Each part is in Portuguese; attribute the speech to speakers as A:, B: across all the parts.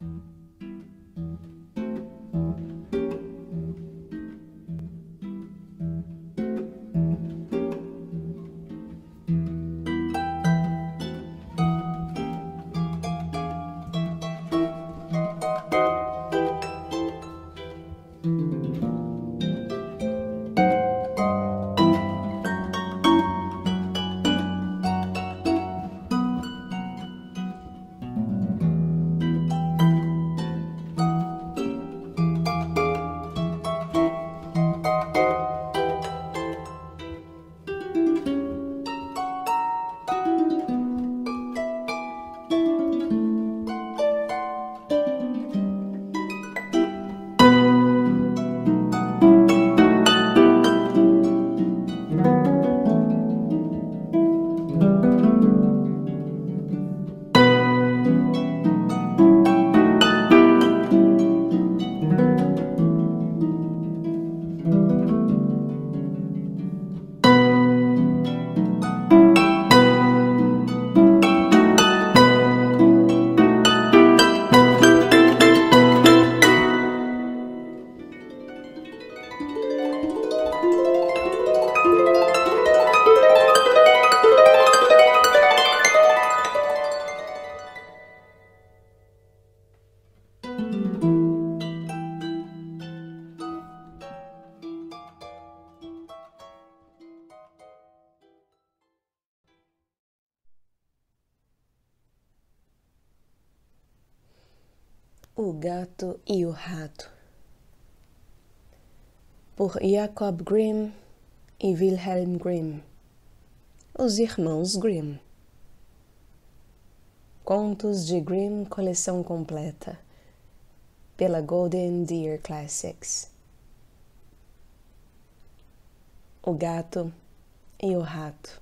A: Thank you. O Gato e o Rato, por Jacob Grimm e Wilhelm Grimm, os irmãos Grimm. Contos de Grimm, coleção completa, pela Golden Deer Classics. O Gato e o Rato.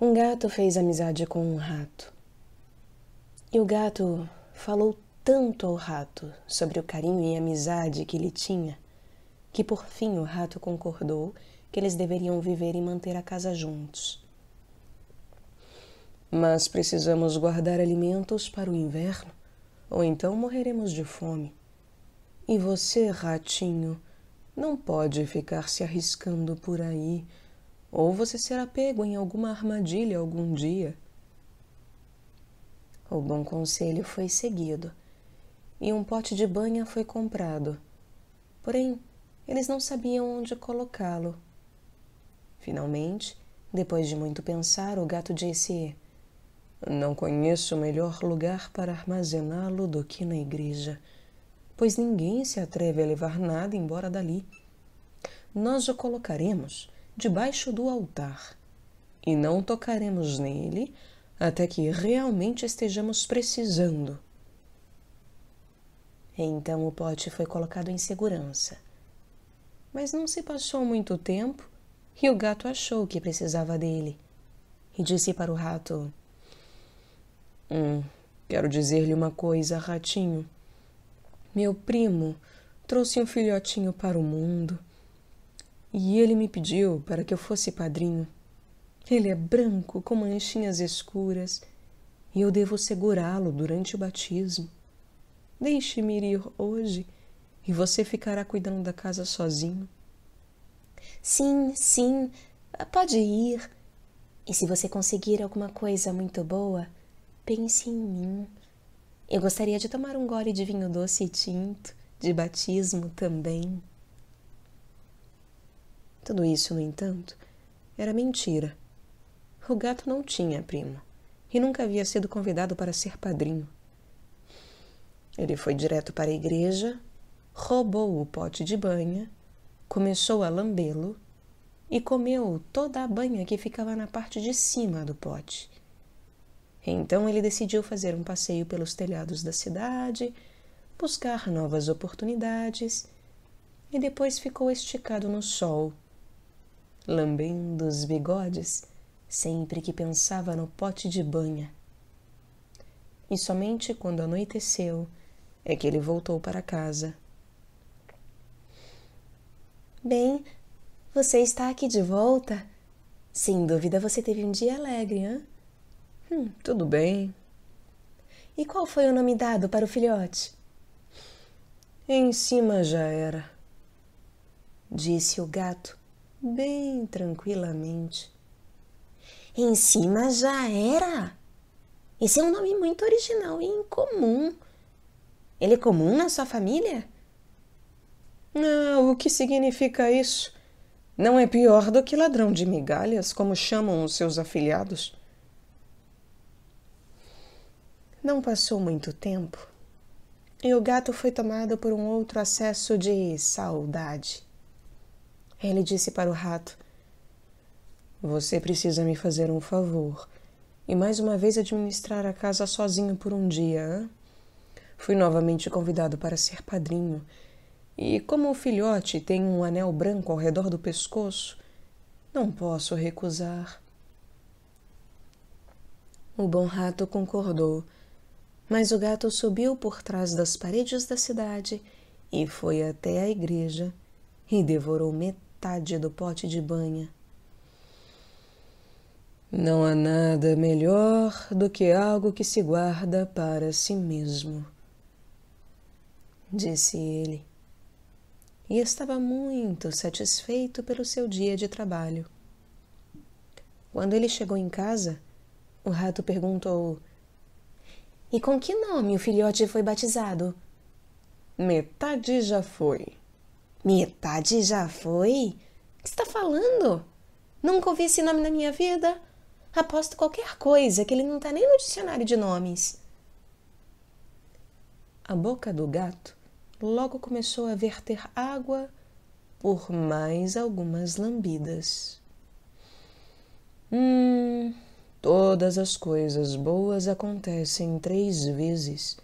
A: Um gato fez amizade com um rato. E o gato falou tanto ao rato sobre o carinho e amizade que ele tinha, que por fim o rato concordou que eles deveriam viver e manter a casa juntos. Mas precisamos guardar alimentos para o inverno, ou então morreremos de fome. E você, ratinho, não pode ficar se arriscando por aí, ou você será pego em alguma armadilha algum dia. O bom conselho foi seguido e um pote de banha foi comprado. Porém, eles não sabiam onde colocá-lo. Finalmente, depois de muito pensar, o gato disse: Não conheço melhor lugar para armazená-lo do que na igreja, pois ninguém se atreve a levar nada embora dali. Nós o colocaremos debaixo do altar e não tocaremos nele até que realmente estejamos precisando. Então o pote foi colocado em segurança. Mas não se passou muito tempo e o gato achou que precisava dele e disse para o rato: Hum, quero dizer-lhe uma coisa, ratinho. Meu primo trouxe um filhotinho para o mundo e ele me pediu para que eu fosse padrinho. Ele é branco com manchinhas escuras e eu devo segurá-lo durante o batismo. Deixe-me ir hoje e você ficará cuidando da casa sozinho. Sim, sim, pode ir. E se você conseguir alguma coisa muito boa, pense em mim. Eu gostaria de tomar um gole de vinho doce e tinto, de batismo também. Tudo isso, no entanto, era mentira o gato não tinha primo e nunca havia sido convidado para ser padrinho. Ele foi direto para a igreja, roubou o pote de banha, começou a lambê-lo e comeu toda a banha que ficava na parte de cima do pote. Então ele decidiu fazer um passeio pelos telhados da cidade, buscar novas oportunidades e depois ficou esticado no sol, lambendo os bigodes sempre que pensava no pote de banha. E somente quando anoiteceu é que ele voltou para casa. Bem, você está aqui de volta? Sem dúvida você teve um dia alegre, hã? Hum, tudo bem. E qual foi o nome dado para o filhote? Em cima já era, disse o gato, bem tranquilamente em cima já era. Esse é um nome muito original e incomum. Ele é comum na sua família? Não, o que significa isso? Não é pior do que ladrão de migalhas, como chamam os seus afilhados? Não passou muito tempo e o gato foi tomado por um outro acesso de saudade. Ele disse para o rato: você precisa me fazer um favor e mais uma vez administrar a casa sozinho por um dia. Hein? Fui novamente convidado para ser padrinho, e como o filhote tem um anel branco ao redor do pescoço, não posso recusar. O bom rato concordou, mas o gato subiu por trás das paredes da cidade e foi até a igreja e devorou metade do pote de banha. Não há nada melhor do que algo que se guarda para si mesmo, disse ele, e estava muito satisfeito pelo seu dia de trabalho. Quando ele chegou em casa, o rato perguntou: E com que nome o filhote foi batizado? Metade já foi. Metade já foi? O que está falando? Nunca ouvi esse nome na minha vida. Aposto qualquer coisa que ele não está nem no dicionário de nomes. A boca do gato logo começou a verter água por mais algumas lambidas. Hum, todas as coisas boas acontecem três vezes.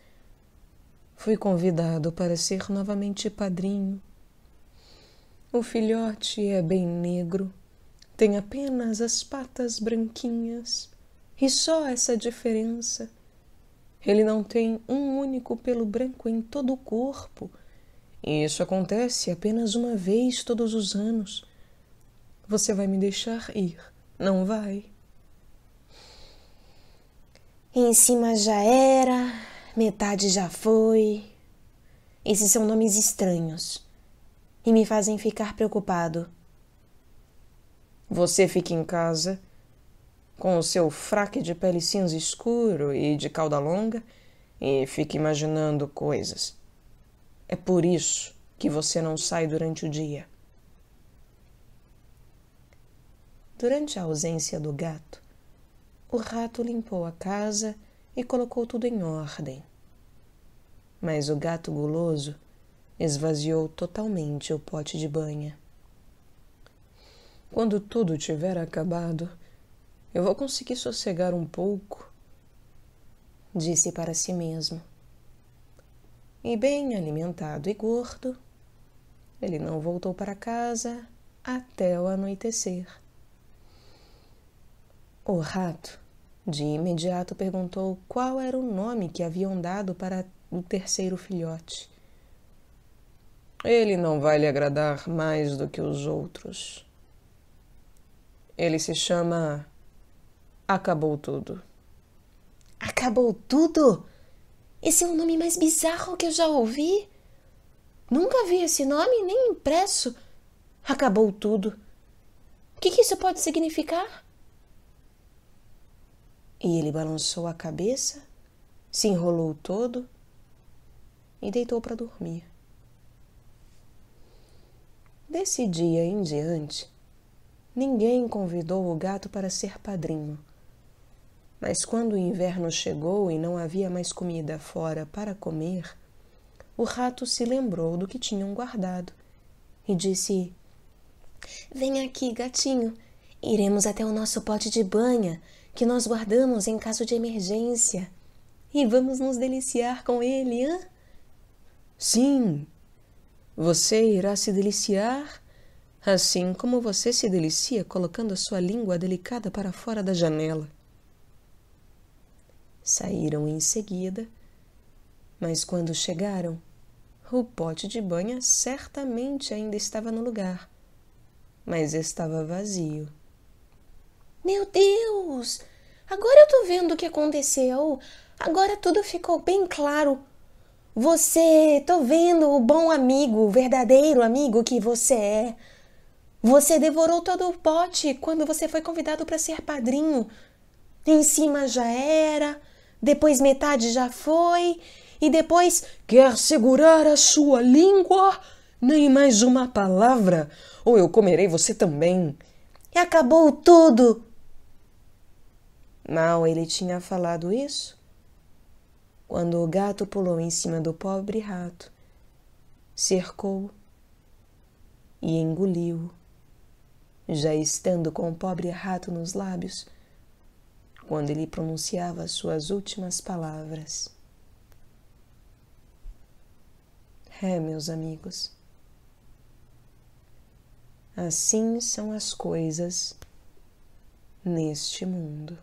A: Fui convidado para ser novamente padrinho. O filhote é bem negro tem apenas as patas branquinhas e só essa diferença. Ele não tem um único pelo branco em todo o corpo. E isso acontece apenas uma vez todos os anos. Você vai me deixar ir, não vai? Em cima já era, metade já foi. Esses são nomes estranhos e me fazem ficar preocupado. Você fica em casa, com o seu fraque de pele cinza escuro e de cauda longa, e fica imaginando coisas. É por isso que você não sai durante o dia. Durante a ausência do gato, o rato limpou a casa e colocou tudo em ordem. Mas o gato guloso esvaziou totalmente o pote de banha. Quando tudo tiver acabado, eu vou conseguir sossegar um pouco, disse para si mesmo. E bem alimentado e gordo, ele não voltou para casa até o anoitecer. O rato de imediato perguntou qual era o nome que haviam dado para o terceiro filhote. Ele não vai lhe agradar mais do que os outros, ele se chama Acabou Tudo. Acabou Tudo? Esse é o nome mais bizarro que eu já ouvi. Nunca vi esse nome nem impresso. Acabou Tudo. O que, que isso pode significar? E ele balançou a cabeça, se enrolou todo e deitou para dormir. Desse dia em diante, Ninguém convidou o gato para ser padrinho. Mas quando o inverno chegou e não havia mais comida fora para comer, o rato se lembrou do que tinham guardado e disse: Vem aqui, gatinho. Iremos até o nosso pote de banha, que nós guardamos em caso de emergência, e vamos nos deliciar com ele, hã? Sim, você irá se deliciar assim como você se delicia colocando a sua língua delicada para fora da janela. Saíram em seguida, mas quando chegaram, o pote de banha certamente ainda estava no lugar, mas estava vazio. Meu Deus! Agora eu tô vendo o que aconteceu. Agora tudo ficou bem claro. Você, tô vendo o bom amigo, o verdadeiro amigo que você é. Você devorou todo o pote quando você foi convidado para ser padrinho. Em cima já era, depois metade já foi, e depois quer segurar a sua língua? Nem mais uma palavra, ou eu comerei você também. E acabou tudo. Mal ele tinha falado isso quando o gato pulou em cima do pobre rato, cercou e engoliu já estando com o pobre rato nos lábios, quando ele pronunciava suas últimas palavras. É, meus amigos, assim são as coisas neste mundo.